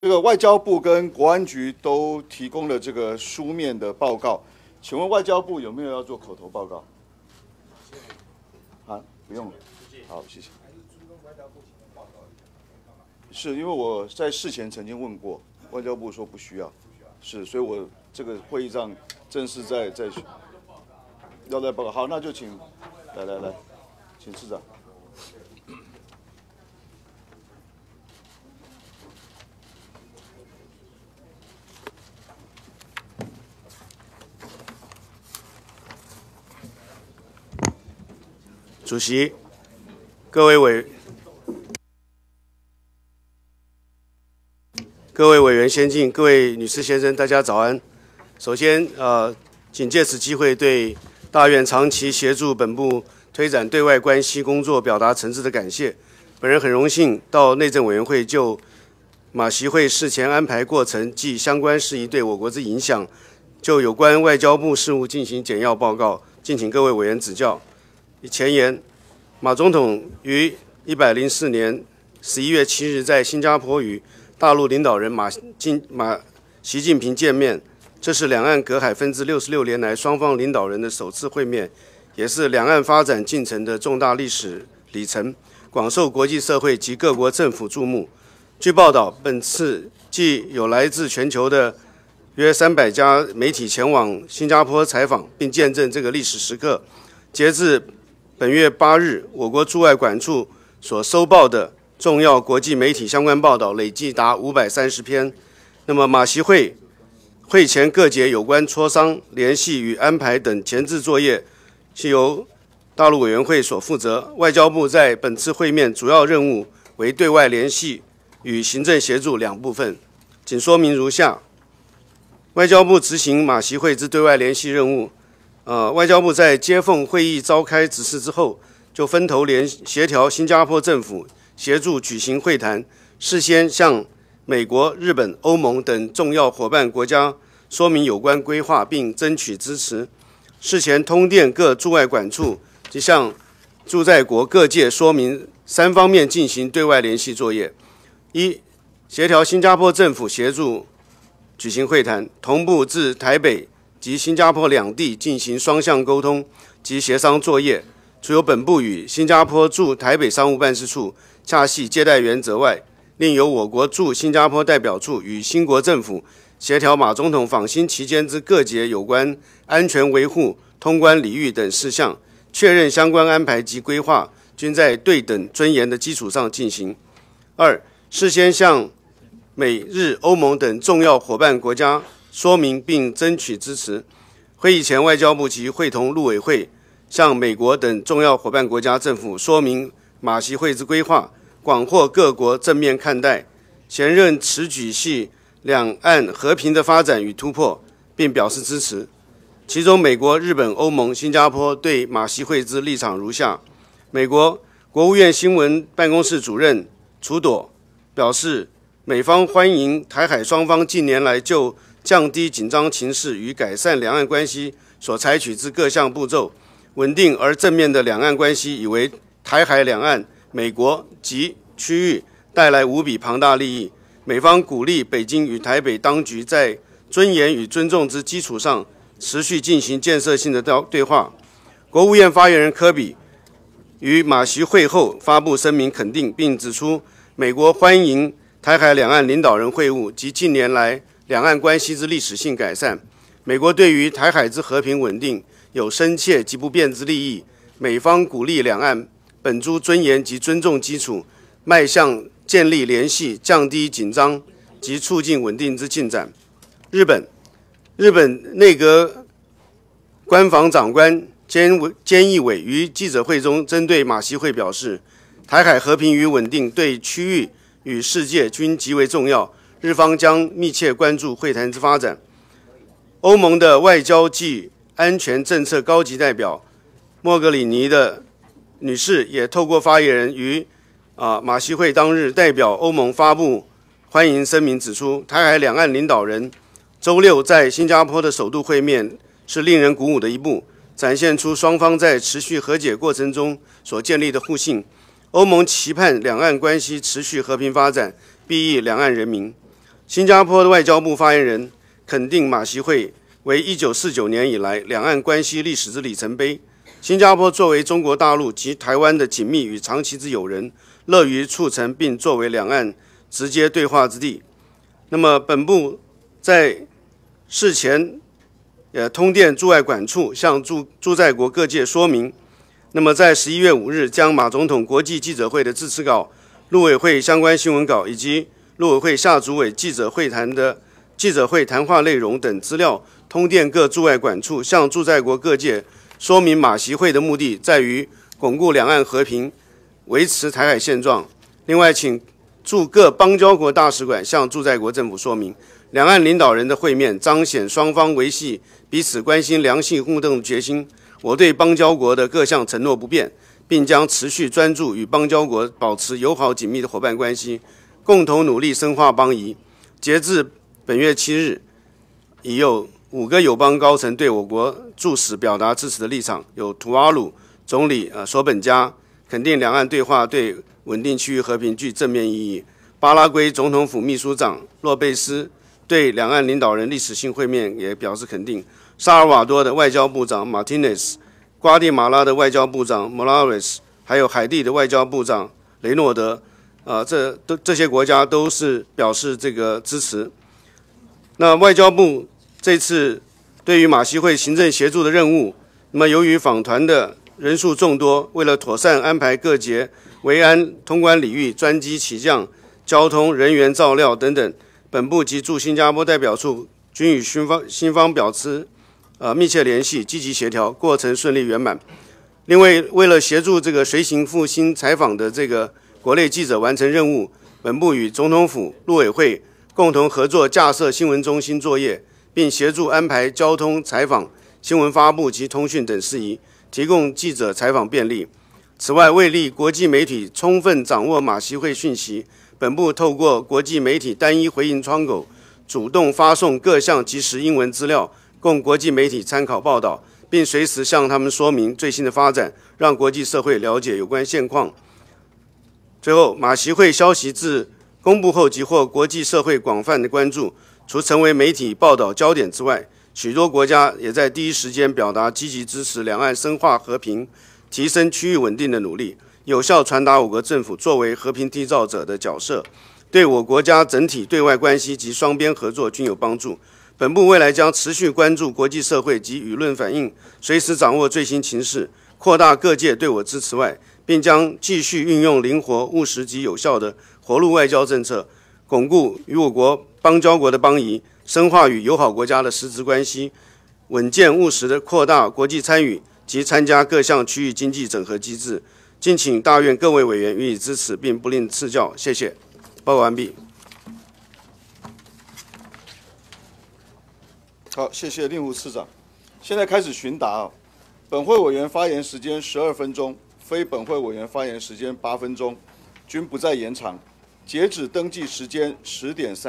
这个外交部跟国安局都提供了这个书面的报告，请问外交部有没有要做口头报告？啊，不用了。好，谢谢。是因为我在事前曾经问过外交部，说不需要。是，所以，我这个会议上正式在在要来报告。好，那就请来来来，请市长。主席，各位委、各位委员，先进，各位女士、先生，大家早安。首先，呃，谨借此机会，对大院长期协助本部推展对外关系工作，表达诚挚的感谢。本人很荣幸到内政委员会就马席会事前安排过程及相关事宜对我国之影响，就有关外交部事务进行简要报告，敬请各位委员指教。前言：马总统于104年11月7日在新加坡与大陆领导人马进马习近平见面，这是两岸隔海分治66年来双方领导人的首次会面，也是两岸发展进程的重大历史里程，广受国际社会及各国政府注目。据报道，本次既有来自全球的约300家媒体前往新加坡采访，并见证这个历史时刻。截至本月八日，我国驻外管处所收报的重要国际媒体相关报道累计达五百三十篇。那么，马习会会前各节有关磋商、联系与安排等前置作业，是由大陆委员会所负责。外交部在本次会面主要任务为对外联系与行政协助两部分，仅说明如下：外交部执行马习会之对外联系任务。呃，外交部在接奉会议召开指示之后，就分头联协调新加坡政府协助举行会谈，事先向美国、日本、欧盟等重要伙伴国家说明有关规划并争取支持，事前通电各驻外管处及向驻在国各界说明，三方面进行对外联系作业。一、协调新加坡政府协助举行会谈，同步至台北。及新加坡两地进行双向沟通及协商作业，除由本部与新加坡驻台北商务办事处洽系接待原则外，另由我国驻新加坡代表处与新国政府协调马总统访新期间之各节有关安全维护、通关礼遇等事项，确认相关安排及规划均在对等尊严的基础上进行。二、事先向美日、欧盟等重要伙伴国家。说明并争取支持。会议前，外交部及会同陆委会向美国等重要伙伴国家政府说明马习会之规划，广获各国正面看待。前任此举系两岸和平的发展与突破，并表示支持。其中，美国、日本、欧盟、新加坡对马习会之立场如下：美国国务院新闻办公室主任楚朵表示，美方欢迎台海双方近年来就降低紧张情势与改善两岸关系所采取之各项步骤，稳定而正面的两岸关系，已为台海两岸、美国及区域带来无比庞大利益。美方鼓励北京与台北当局在尊严与尊重之基础上，持续进行建设性的对对话。国务院发言人科比与马习会后发布声明，肯定并指出，美国欢迎台海两岸领导人会晤及近年来。两岸关系之历史性改善，美国对于台海之和平稳定有深切及不变之利益。美方鼓励两岸本诸尊严及尊重基础，迈向建立联系、降低紧张及促进稳定之进展。日本，日本内阁官房长官菅菅义伟于记者会中针对马习会表示，台海和平与稳定对区域与世界均极为重要。日方将密切关注会谈之发展。欧盟的外交暨安全政策高级代表莫格里尼的女士也透过发言人于啊马西会当日代表欧盟发布欢迎声明，指出，台海两岸领导人周六在新加坡的首度会面是令人鼓舞的一幕，展现出双方在持续和解过程中所建立的互信。欧盟期盼两岸关系持续和平发展，裨益两岸人民。新加坡的外交部发言人肯定马席会为一九四九年以来两岸关系历史之里程碑。新加坡作为中国大陆及台湾的紧密与长期之友人，乐于促成并作为两岸直接对话之地。那么，本部在事前，呃，通电驻外管处向驻驻在国各界说明。那么，在十一月五日将马总统国际记者会的致辞稿、陆委会相关新闻稿以及。陆委会下主委记者会谈的记者会谈话内容等资料，通电各驻外管处，向驻在国各界说明马习会的目的在于巩固两岸和平，维持台海现状。另外，请驻各邦交国大使馆向驻在国政府说明，两岸领导人的会面彰显双方维系彼此关心、良性互动的决心。我对邦交国的各项承诺不变，并将持续专注与邦交国保持友好紧密的伙伴关系。共同努力深化邦谊。截至本月七日，已有五个友邦高层对我国驻使表达支持的立场。有图阿鲁总理、呃索本加肯定两岸对话对稳定区域和平具正面意义。巴拉圭总统府秘书长洛贝斯对两岸领导人历史性会面也表示肯定。萨尔瓦多的外交部长马丁斯、瓜地马拉的外交部长莫拉雷斯，还有海地的外交部长雷诺德。啊，这都这些国家都是表示这个支持。那外交部这次对于马西会行政协助的任务，那么由于访团的人数众多，为了妥善安排各节维安、通关、礼遇、专机起降、交通、人员照料等等，本部及驻新加坡代表处均与新方新方表示，呃密切联系，积极协调，过程顺利圆满。另外，为了协助这个随行赴新采访的这个。国内记者完成任务，本部与总统府、陆委会共同合作架设新闻中心作业，并协助安排交通、采访、新闻发布及通讯等事宜，提供记者采访便利。此外，为利国际媒体充分掌握马席会讯息，本部透过国际媒体单一回应窗口，主动发送各项及时英文资料，供国际媒体参考报道，并随时向他们说明最新的发展，让国际社会了解有关现况。随后，马习会消息自公布后即获国际社会广泛的关注，除成为媒体报道焦点之外，许多国家也在第一时间表达积极支持两岸深化和平、提升区域稳定的努力，有效传达我国政府作为和平缔造者的角色，对我国家整体对外关系及双边合作均有帮助。本部未来将持续关注国际社会及舆论反应，随时掌握最新情势，扩大各界对我支持外。并将继续运用灵活、务实及有效的活路外交政策，巩固与我国邦交国的邦谊，深化与友好国家的实质关系，稳健务实的扩大国际参与及参加各项区域经济整合机制。敬请大院各位委员予以支持，并不吝赐教。谢谢。报告完毕。好，谢谢令狐次长。现在开始询答。本会委员发言时间十二分钟。非本会委员发言时间八分钟，均不再延长。截止登记时间十点三。